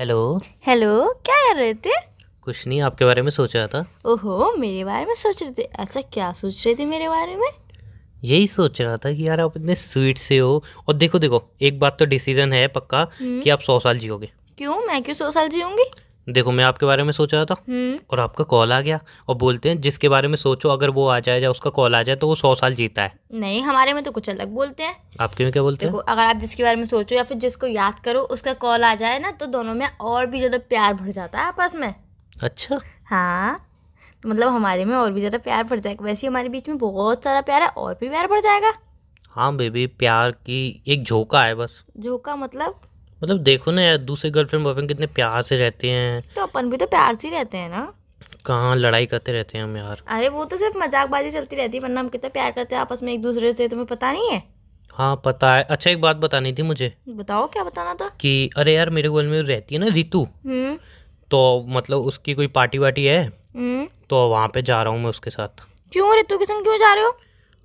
Hello hello क्या कर रहे थे कुछ नहीं आपके बारे में सोच रहा था ओहो मेरे बारे में सोच रहे थे अच्छा क्या सोच रहे थे मेरे बारे में यही सोच रहा था कि यार आप इतने स्वीट से हो और देखो देखो एक बात तो डिसीजन है पक्का हम्म। कि आप सौ साल जियोगे क्यों मैं क्यों सौ साल जियूंगी देखो मैं आपके बारे में सोच रहा था हम्म। और आपका कॉल आ गया और बोलते हैं जिसके बारे में सोचो अगर वो आ जाए या उसका कॉल आ जाए तो वो सौ साल जीता है नहीं हमारे में तो कुछ अलग बोलते हैं आपके में क्या बोलते हैं अगर आप जिसके बारे में सोचो या फिर जिसको याद करो उसका कॉल आ जाए ना तो दोनों में और भी ज़्यादा प्यार भर जाता है आपस में अच्छा हाँ तो मतलब हमारे में और भी ज़्यादा प्यार भर जाएगा वैसे ही हमारे बीच में बहुत सारा प्यार है और भी प्यार भर जाएगा हाँ बेबी प्यार की एक झोंका है बस झोंका मतलब मतलब देखो ना यार दूसरे गर्लफ्रेंड बॉयफ्रेंड कितने प्यार से रहते हैं तो अपन भी तो प्यार से रहते हैं ना कहाँ लड़ाई करते रहते हैं हम यार अरे वो तो सिर्फ मजाकबाजी चलती रहती है वरना हम कितना प्यार करते हैं आपस में एक दूसरे से तुम्हें पता नहीं है हाँ पता है अच्छा एक बात बतानी थी मुझे बताओ क्या बताना था कि अरे यार मेरे गोल में रहती है ना रितु हम्म। तो मतलब उसकी कोई पार्टी वार्टी है हम्म। तो वहाँ पे जा रहा हूँ मैं उसके साथ क्यों रितु के संग क्यों जा रहे हो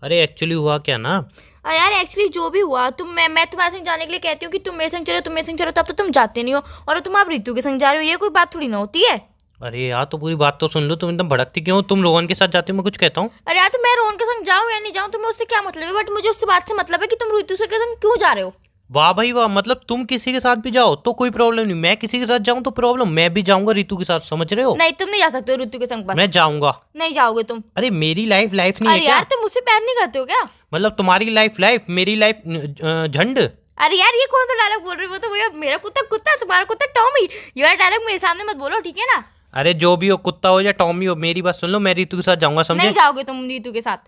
अरे एक्चुअली हुआ क्या ना और यार एक्चुअली जो भी हुआ तुम मैं मैं तुम्हारे संग जाने के लिए कहती हूँ कि तुम मेरे संग चलो तुम मेरे संग चलो तब तो तुम जाते नहीं हो और तुम आप रितु के संग जा रहे हो ये कोई बात थोड़ी ना होती है अरे यार तो पूरी बात तो सुन लो तुम एकदम भड़कती क्यों तुम रोहन के साथ जाती हो मैं कुछ कहता हूँ अरे यार तो मैं रोहन के संग जाऊँ या नहीं जाऊँ तुम्हें उससे क्या मतलब है बट मुझे उससे बात से मतलब है कि तुम रितु से के संग क्यों जा रहे हो वाह भाई वाह मतलब तुम किसी के साथ भी जाओ तो कोई प्रॉब्लम नहीं मैं किसी के साथ जाऊँ तो प्रॉब्लम मैं भी जाऊंगा ऋतु के साथ समझ रहे हो नहीं तुम नहीं जा सकते ऋतु के संग मैं जाऊंगा नहीं जाओगे तुम अरे मेरी लाइफ लाइफ नहीं अरे यार तुम मुझसे प्यार नहीं करते हो क्या मतलब तुम्हारी लाइफ लाइफ मेरी लाइफ झंड अरे यार ये कौन सा डायलॉग बोल रही हो तो भैया मेरा कुत्ता कुत्ता तुम्हारा कुत्ता टॉमी यार डायलॉग मेरे सामने मत बोलो ठीक है ना अरे जो भी हो कुत्ता हो या टॉमी हो मेरी बात सुन लो मैं रितु के साथ जाऊंगा समझे नहीं जाओगे तुम रितु के साथ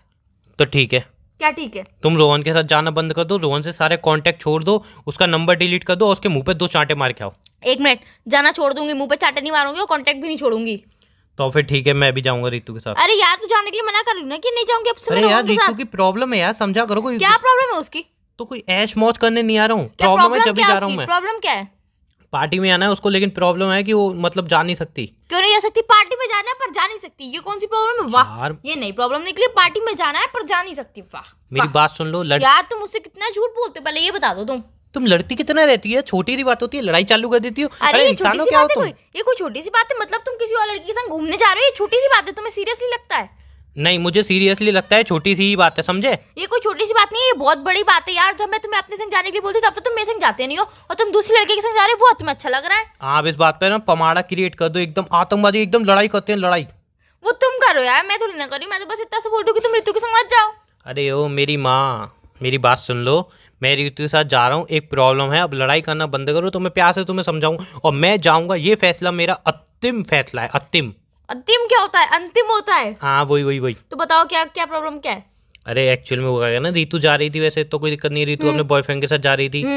तो ठीक है क्या ठीक है तुम रोहन के साथ जाना बंद कर दो रोहन से सारे कॉन्टेक्ट छोड़ दो उसका नंबर डिलीट कर दो उसके मुंह पे दो चांटे मार के आओ एक मिनट जाना छोड़ दूंगी मुंह पे चांटे नहीं मारूंगी और कॉन्टेक्ट भी नहीं छोड़ूंगी तो फिर ठीक है मैं भी जाऊंगा रितु के साथ अरे यार तू जाने के लिए मना कर ना कि नहीं जाऊंगी अब अरे यार रितु की प्रॉब्लम है यार समझा करो कोई क्या प्रॉब्लम है उसकी तो कोई ऐश मौज करने नहीं आ रहा हूँ प्रॉब्लम है जब जा रहा हूँ प्रॉब्लम क्या है पार्टी में आना है उसको लेकिन प्रॉब्लम है कि वो मतलब जा नहीं सकती क्यों नहीं जा सकती पार्टी में जाना है पर जा नहीं सकती ये कौन सी प्रॉब्लम है वाह ये नहीं प्रॉब्लम निकली पार्टी में जाना है पर जा नहीं सकती वाह मेरी बात सुन लो लड़... यार तुम उससे कितना झूठ बोलते हो पहले ये बता दो तुम तुम लड़ती कितना रहती है छोटी सी बात होती है लड़ाई चालू कर देती हो अरे, अरे इंसानों क्या हो तुम ये कोई छोटी सी बात है मतलब तुम किसी और लड़की के संग घूमने जा रहे हो ये छोटी सी बात है तुम्हें सीरियसली लगता है नहीं मुझे सीरियसली लगता है छोटी सी ही बात है समझे ये कोई छोटी सी बात नहीं है ये बहुत बड़ी बात है यार जब मैं तुम्हें अपने संग जाने के लिए बोलती तब तो तुम मेरे संग जाते नहीं हो और तुम दूसरी लड़के के संग जा रहे हो वो तुम्हें अच्छा लग रहा है आप इस बात पर ना पमाड़ा क्रिएट कर दो एकदम आतंकवादी एकदम लड़ाई करते हैं लड़ाई वो तुम करो यार मैं थोड़ी ना करी मैं तो बस इतना से बोल रही हूँ कि तुम ऋतु के संग मत जाओ अरे ओ मेरी माँ मेरी बात सुन लो मैं ऋतु के साथ जा रहा हूँ एक प्रॉब्लम है अब लड़ाई करना बंद करो तो मैं प्यार से तुम्हें समझाऊँ और मैं जाऊँगा ये फैसला मेरा अंतिम फैसला है अंतिम अंतिम क्या होता है अंतिम होता है हाँ वही वही वही तो बताओ क्या क्या प्रॉब्लम क्या है अरे एक्चुअल में हुआ क्या ना रितु जा रही थी वैसे तो कोई दिक्कत नहीं रितु हम्म। अपने बॉयफ्रेंड के साथ जा रही थी बट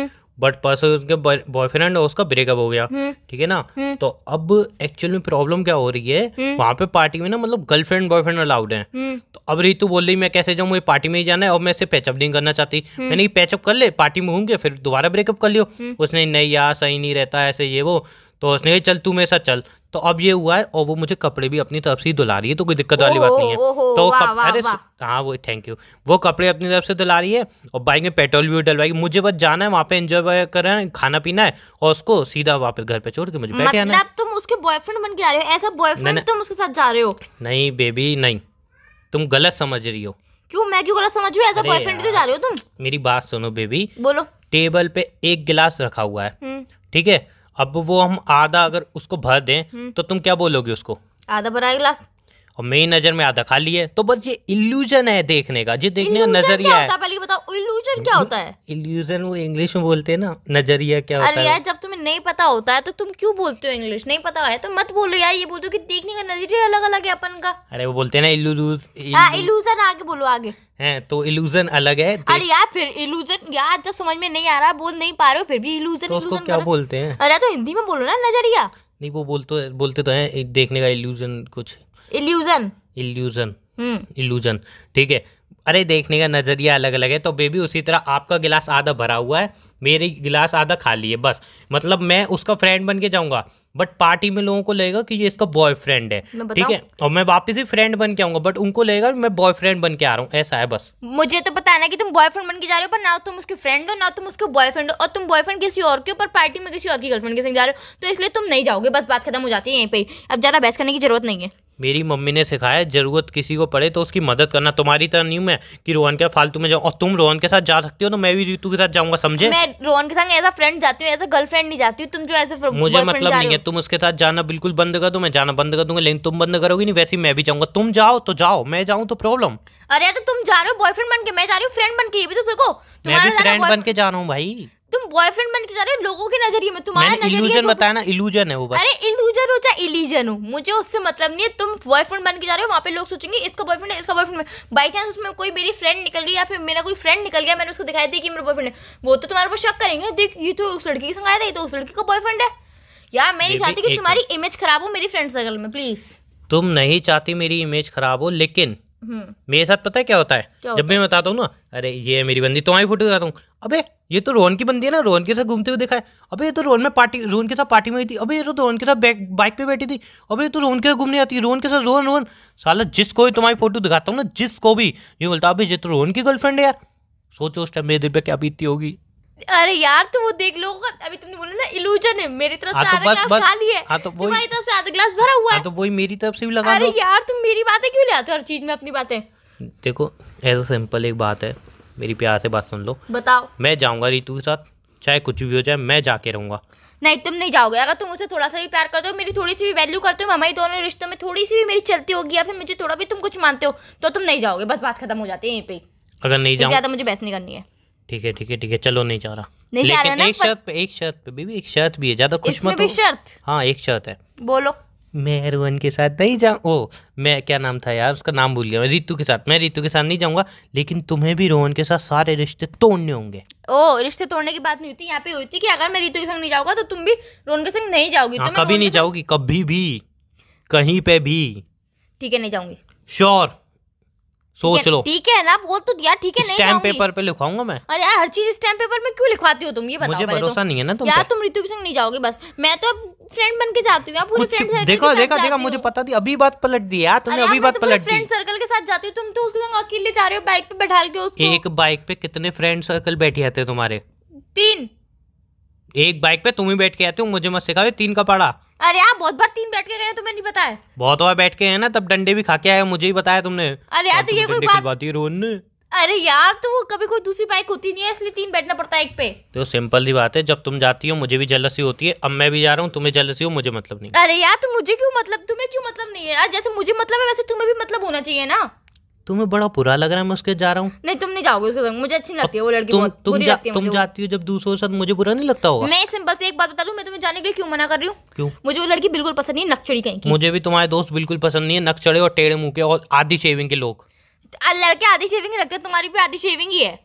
हम्म। परसों उसके बॉयफ्रेंड और उसका ब्रेकअप हो गया हम्म। ठीक है ना तो अब एक्चुअल में प्रॉब्लम क्या हो रही है वहां पे पार्टी में ना मतलब गर्लफ्रेंड बॉयफ्रेंड अलाउड है तो अब रितु बोल रही मैं कैसे जाऊँ मुझे पार्टी में ही जाना है और मैं इसे पैचअप नहीं करना चाहती मैंने पैचअप कर ले पार्टी में घूम के फिर दोबारा ब्रेकअप कर लियो उसने नहीं यार सही नहीं रहता ऐसे ये वो तो उसने कहा चल तू मेरे साथ चल तो अब ये हुआ है और वो मुझे कपड़े भी अपनी तरफ से ही दुला रही है तो कोई दिक्कत वाली बात नहीं है तो अरे हाँ वो थैंक यू वो कपड़े अपनी तरफ से दुला रही है और बाइक में पेट्रोल भी डलवाएगी मुझे बस जाना है वहाँ पे एंजॉय रहे हैं खाना पीना है और उसको सीधा वापस घर पे छोड़ के मुझे बैठे आना मतलब तुम उसके बॉयफ्रेंड बन के आ रहे हो ऐसा बॉयफ्रेंड तुम उसके साथ जा रहे हो नहीं बेबी नहीं तुम गलत समझ रही हो क्यों मैं क्यों गलत समझ रही हूँ बॉयफ्रेंड तो जा रहे हो तुम मेरी बात सुनो बेबी बोलो टेबल पे एक गिलास रखा हुआ है हम्म। ठीक है अब वो हम आधा अगर उसको भर दें हम्म। तो तुम क्या बोलोगे उसको आधा भरा गिलास और मेरी नजर में आधा खाली है तो बस ये इल्यूजन है देखने का जी देखने का नजरिया है बताओ इल्यूजन क्या होता है इल्यूजन वो इंग्लिश में बोलते हैं ना नजरिया क्या होता है अरे यार जब तुम्हें नहीं पता होता है तो तुम क्यों बोलते हो इंग्लिश नहीं पता है तो मत बोलो यार ये बोल दो कि देखने का नजरिया अलग अलग है अपन का अरे वो बोलते हैं ना इल्यूजन हाँ, आगे बोलो आगे है तो इल्यूजन अलग है अरे यार फिर इल्यूजन यार जब समझ में नहीं आ रहा बोल नहीं पा रहे हो फिर भी इल्यूजन इल्यूजन तो क्या बोलते हैं अरे तो हिंदी में बोलो ना नजरिया नहीं वो बोलते बोलते तो है देखने का इल्यूजन कुछ इल्यूजन इल्यूजन इल्यूजन ठीक है अरे देखने का नज़रिया अलग अलग है तो बेबी उसी तरह आपका गिलास आधा भरा हुआ है मेरी गिलास आधा खाली है बस मतलब मैं उसका फ्रेंड बन के जाऊंगा बट पार्टी में लोगों को लगेगा कि ये इसका बॉयफ्रेंड है ठीक है और मैं वापस ही फ्रेंड बन के आऊंगा बट उनको लगेगा मैं बॉयफ्रेंड बन के आ रहा हूँ ऐसा है बस मुझे तो पता है ना कि तुम बॉयफ्रेंड बन के जा रहे हो पर ना तुम उसके फ्रेंड हो ना तुम उसके बॉयफ्रेंड हो और तुम बॉयफ्रेंड किसी और के ऊपर पार्टी में किसी और की गर्लफ्रेंड के संग जा रहे हो तो इसलिए तुम नहीं जाओगे बस बात खत्म हो जाती है यहीं पर अब ज़्यादा बहस करने की जरूरत नहीं है मेरी मम्मी ने सिखाया ज़रूरत किसी को पड़े तो उसकी मदद करना तुम्हारी तरह नहीं मैं कि रोहन के फालतू में जाऊँ और तुम रोहन के साथ जा सकती हो तो मैं भी रितु के साथ जाऊंगा समझे मैं रोहन के साथ ऐसा फ्रेंड जाती हूँ ऐसा गर्लफ्रेंड नहीं जाती हूँ तुम जो ऐसे मुझे मतलब नहीं है तुम उसके साथ जाना बिल्कुल बंद कर दो मैं जाना बंद कर दूंगा लेकिन तुम बंद करोगी नहीं वैसे मैं भी जाऊँगा तुम जाओ तो जाओ मैं जाऊँ तो प्रॉब्लम अरे तो तुम जा रहे हो बॉयफ्रेंड बन के मैं जा रही हूँ फ्रेंड बन के ये भी तो देखो मैं भी फ्रेंड बन के जा रहा हूँ भाई तुम बॉयफ्रेंड बन के जा रहे हो लोगों के नजरिए में तुम्हारा नजरिया तो- बताया ना इल्यूजन है वो बस अरे इल्यूजन हो चाहे इलीजन हो मुझे उससे मतलब नहीं है तुम बॉयफ्रेंड बन के जा रहे हो वहाँ पे लोग सोचेंगे इसका बॉयफ्रेंड है इसका बॉयफ्रेंड बाई चांस उसमें कोई मेरी फ्रेंड निकल गई या फिर मेरा कोई फ्रेंड निकल गया मैंने उसको दिखाई दी कि मेरा बॉयफ्रेंड है वो तो तुम्हारे पर शक करेंगे ना देख ये तो उस लड़की के संग आया था ये तो उस लड़की का बॉयफ्रेंड है यार मैं नहीं चाहती कि तुम्हारी इमेज खराब हो मेरी फ्रेंड सर्कल में प्लीज तुम नहीं चाहती मेरी इमेज खराब हो लेकिन हम्म। मेरे साथ पता है क्या होता है क्या जब होता? मैं बताता हूँ ना अरे ये मेरी बंदी तो फोटो दिखाता हूँ अबे ये तो रोहन की बंदी है ना रोहन के साथ घूमते हुए देखा है अबे ये तो रोहन में पार्टी रोहन के साथ पार्टी में हुई थी अबे ये तो रोहन के साथ बाइक पे बैठी थी अबे ये तो रोहन के साथ घूमने आती रोहन के साथ रोहन रोहन साला जिसको भी तुम्हारी फोटो दिखाता हूँ ना जिसको भी ये बोलता अभी ये तो रोहन की गर्लफ्रेंड है यार सोचो उस टाइम मेरे दिल पर क्या बीतती होगी अरे यार तू तो वो देख लो अभी तुमने बोला ना इलूजन है मेरी तरफ से हाँ, तो आधा ग्लास खाली है हाँ, तो तुम्हारी तरफ से आधा ग्लास भरा हुआ हाँ, है तो वही मेरी तरफ से भी लगा अरे यार तुम मेरी बातें क्यों ले आते हो हर चीज में अपनी बातें देखो ऐसा सिंपल एक बात है मेरी प्यार से बात सुन लो बताओ मैं जाऊंगा रितु के साथ चाहे कुछ भी हो जाए मैं जाके रहूंगा नहीं तुम नहीं जाओगे अगर तुम उसे थोड़ा सा भी प्यार करते हो मेरी थोड़ी सी भी वैल्यू करते हो हमारी दोनों रिश्तों में थोड़ी सी भी मेरी चलती होगी या फिर मुझे थोड़ा भी तुम कुछ मानते हो तो तुम नहीं जाओगे बस बात खत्म हो जाती है यहीं पे अगर नहीं जाओ ज्यादा मुझे बहस नहीं करनी है ठीक है ठीक है ठीक है चलो नहीं जा रहा नहीं जा रहा ना एक शर्त पे एक शर्त पे बीबी एक शर्त भी है ज्यादा खुश मत भी शर्त हाँ एक शर्त है बोलो मैं रोहन के साथ नहीं जाऊँ ओ मैं क्या नाम था यार उसका नाम भूल गया रितु के साथ मैं रितु के साथ नहीं जाऊंगा लेकिन तुम्हें भी रोहन के साथ सारे रिश्ते तोड़ने होंगे ओ रिश्ते तोड़ने की बात नहीं होती यहाँ पे हुई थी कि अगर मैं रितु के संग नहीं जाऊंगा तो तुम भी रोहन के संग नहीं जाओगी तो हाँ, कभी नहीं जाओगी कभी भी कहीं पे भी ठीक है नहीं जाऊंगी श्योर सोच लो ठीक है ना बोल तो दिया ठीक है नहीं स्टैम्प पेपर पे लिखवाऊंगा मैं अरे यार हर चीज स्टैम्प पेपर में क्यों लिखवाती हो तुम ये बताओ मुझे भरोसा तो। नहीं है ना तुम यार तुम ऋतिक संग नहीं जाओगे बस मैं तो फ्रेंड बन के जाती हूँ पूरी फ्रेंड सर्कल देखो देखो देखो मुझे पता थी अभी बात पलट दी यार तुमने अभी बात तो पलट दी फ्रेंड सर्कल के साथ जाती हूँ तुम तो उसके संग अकेले जा रहे हो बाइक पे बैठा के उसको एक बाइक पे कितने फ्रेंड सर्कल बैठे आते तुम्हारे तीन एक बाइक पे तुम ही बैठ के आते हो मुझे मत सिखाओ तीन का पड़ा अरे आप बहुत बार तीन बैठ के गए तुम्हें नहीं बताया बहुत बार बैठ के हैं ना तब डंडे भी खा के आए मुझे ही बताया तुमने अरे यार तो ये कोई बात बात अरे यार तो कभी कोई दूसरी बाइक होती नहीं है इसलिए तीन बैठना पड़ता है एक पे तो सिंपल सी बात है जब तुम जाती हो मुझे भी जलसी होती है अब मैं भी जा रहा हूँ तुम्हें जलसी हो मुझे मतलब नहीं अरे यार तो मुझे क्यों मतलब तुम्हें क्यों मतलब नहीं है जैसे मुझे मतलब है वैसे तुम्हें भी मतलब होना चाहिए ना तुम्हें बड़ा बुरा लग रहा है मैं उसके जा रहा हूँ नहीं तुम नहीं जाओगे उसके साथ मुझे अच्छी लगती है वो लड़की तुम, बहुत तुम बुरी जा, लगती है तुम जाती हो जब दूसरों के साथ मुझे बुरा नहीं लगता होगा मैं सिंपल से एक बात बता दूं मैं तुम्हें जाने के लिए क्यों मना कर रही हूँ क्यों मुझे वो लड़की बिल्कुल पसंद नहीं नक्चड़ी कहीं की मुझे भी तुम्हारे दोस्त बिल्कुल पसंद नहीं है नक्चड़े और टेढ़े मुंह के और आधी शेविंग के लोग लड़के आधी शेविंग रखते हैं तुम्हारी भी आधी शेविंग ही है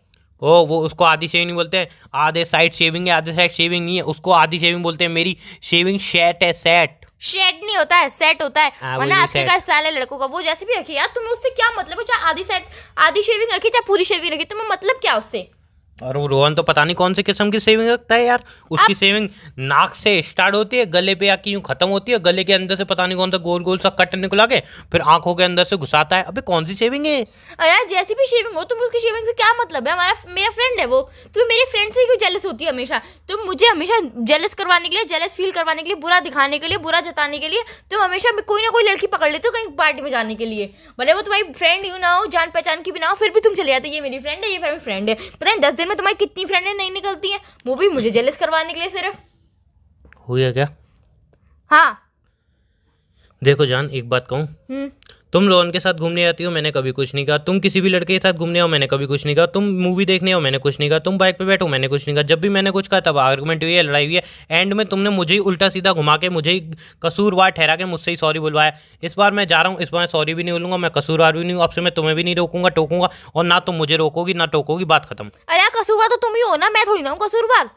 ओ वो उसको आधी शेविंग नहीं बोलते हैं आधे साइड शेविंग है आधे साइड शेविंग नहीं है उसको आधी शेविंग बोलते हैं मेरी शेविंग शेट है सेट शेड नहीं होता है सेट होता है हाँ, वरना आज का स्टाइल है लड़कों का वो जैसे भी रखिए यार तुम्हें उससे क्या मतलब है चाहे आधी सेट आधी शेविंग रखी चाहे पूरी शेविंग रखी तुम्हें मतलब क्या उससे और वो रोहन तो पता नहीं कौन से किस्म की सेविंग रखता है यार उसकी सेविंग नाक से स्टार्ट होती है गले पे आके यूँ खत्म होती है गले के अंदर से पता नहीं कौन सा गोल गोल सा कट निकला के फिर आंखों के अंदर से घुसाता है अबे कौन सी सेविंग है अरे जैसी भी शेविंग हो तुम उसकी शेविंग से क्या मतलब है हमारा मेरा फ्रेंड है वो तुम्हें मेरे फ्रेंड से क्यों जेलस होती है हमेशा तुम मुझे हमेशा जेलस करवाने के लिए जेलस फील करवाने के लिए बुरा दिखाने के लिए बुरा जताने के लिए तुम हमेशा कोई ना कोई लड़की पकड़ लेते हो कहीं पार्टी में जाने के लिए भले वो तुम्हारी फ्रेंड यू ना हो जान पहचान की भी ना हो फिर भी तुम चले जाते ये मेरी फ्रेंड है ये मेरी फ्रेंड है पता है दस दिन में तुम्हारी कितनी फ्रेंडें नहीं निकलती हैं वो भी मुझे जेलस करवाने के लिए सिर्फ हुई है क्या हाँ देखो जान एक बात कहूँ हम्म। तुम लोन के साथ घूमने आती हो मैंने कभी कुछ नहीं कहा तुम किसी भी लड़के के साथ घूमने हो मैंने कभी कुछ नहीं कहा तुम मूवी देखने हो मैंने कुछ नहीं कहा तुम बाइक पे बैठो मैंने कुछ नहीं कहा जब भी मैंने कुछ कहा तब आर्गूमेंट हुई है लड़ाई हुई है एंड में तुमने मुझे ही उल्टा सीधा घुमा के मुझे ही कसूरवार ठहरा के मुझसे ही सॉरी बुलवाया इस बार मैं जा रहा हूँ इस बार सॉरी भी नहीं बोलूंगा मैं कसूरवार भी नहीं हूँ आपसे मैं तुम्हें भी नहीं रोकूंगा टोकूंगा और ना तुम मुझे रोकोगी ना टोकोगी बात खत्म अरे कसूरवार तो तुम ही हो ना मैं थोड़ी ना हूँ कसूरवार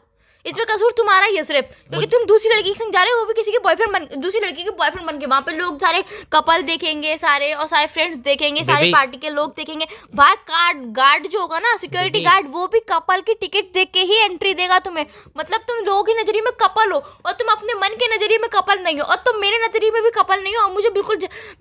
इसमें कसूर तुम्हारा ही है सिर्फ क्योंकि तुम दूसरी लड़की के संग जा रहे हो वो भी किसी के बॉयफ्रेंड बन दूसरी लड़की के बॉयफ्रेंड बन के वहाँ पे लोग सारे कपल देखेंगे सारे और सारे फ्रेंड्स देखेंगे सारे पार्टी के लोग देखेंगे बाहर कार्ड गार्ड जो होगा ना सिक्योरिटी गार्ड वो भी कपल की टिकट देख के ही एंट्री देगा तुम्हें मतलब तुम लोगों की नजरिए में कपल हो और तुम अपने मन के नजरिए में कपल नहीं हो और तुम मेरे नजरिए में भी कपल नहीं हो और मुझे बिल्कुल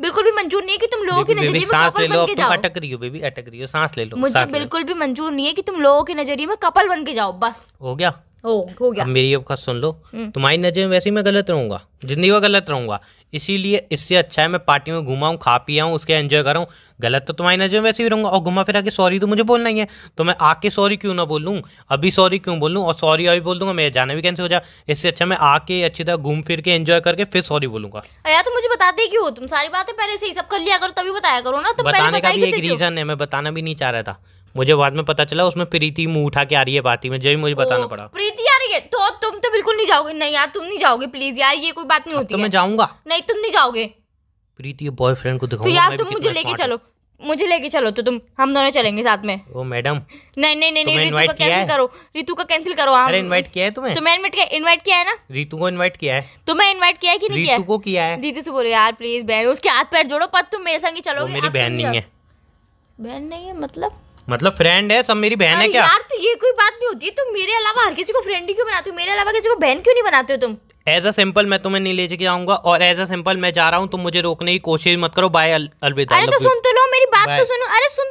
बिल्कुल भी मंजूर नहीं है कि तुम लोगों की नजरिए में कपल बन के जाओ अटक रही हो बेबी अटक रही हो सांस ले लो मुझे बिल्कुल भी मंजूर नहीं है कि तुम लोगों के नजरिए में कपल बन के जाओ बस हो गया ओ हो गया अब मेरी अब बात सुन लो हम्म। तुम्हारी नज़र में वैसे ही मैं गलत रहूंगा जिंदगी भर गलत रहूंगा इसीलिए इससे अच्छा है मैं पार्टी में घुमा खा पी आऊँ उसके एंजॉय कर गलत तो तुम्हारी नज़र में वैसे ही रहूंगा और घुमा फिरा के सॉरी तो मुझे बोलना ही है तो मैं आके सॉरी क्यों ना बोलूँ अभी सॉरी क्यों बोलूँ और सॉरी अभी बोल दूंगा मेरा जाना भी कैंसिल हो जाए इससे अच्छा मैं आके अच्छी तरह घूम फिर के एंजॉय करके फिर सॉरी बोलूंगा यार तो मुझे बताते क्यों तुम सारी बातें पहले से ही सब कर लिया करो तभी बताया करो ना तुम बताने का भी एक रीज़न है मैं बताना भी नहीं चाह रहा था मुझे बाद में पता चला उसमें प्रीति मुंह उठा के आ रही है बाती में जब मुझे बताना पड़ा प्रीति आ रही है तो तुम तो बिल्कुल नहीं जाओगे नहीं यार तुम नहीं जाओगे प्लीज यार ये कोई बात नहीं होती तो मैं जाऊंगा नहीं तुम नहीं जाओगे प्रीति बॉयफ्रेंड को तो दिखाओ यार तुम मुझे लेके चलो मुझे लेके चलो तो तुम हम दोनों चलेंगे साथ में ओ मैडम नहीं नहीं नहीं तो रितु ऋतु का कैंसिल करो रितु का कैंसिल करो हाँ। अरे इनवाइट किया है तुम्हें तुम्हें तो इनवाइट किया इनवाइट किया है ना रितु को इनवाइट किया है तुम्हें इनवाइट किया है कि नहीं किया रितु को किया है रितु से बोलो यार प्लीज बहन उसके हाथ पैर जोड़ो पर तुम मेरे संग ही चलोगे मेरी बहन नहीं है बहन नहीं है मतलब मतलब फ्रेंड है सब मेरी बहन है क्या यार तो ये कोई बात नहीं होती तुम मेरे अलावा हर किसी को फ्रेंड ही क्यों बनाते हो मेरे अलावा किसी को बहन क्यों नहीं बनाते हो तुम एज अ सिंपल मैं तुम्हें नहीं ले जाके आऊंगा और एज अ सिंपल मैं जा रहा हूँ तुम मुझे रोकने की कोशिश मत करो बाय अलविदा अरे तो सुन तो लो मेरी बात तो सुनो अरे सुन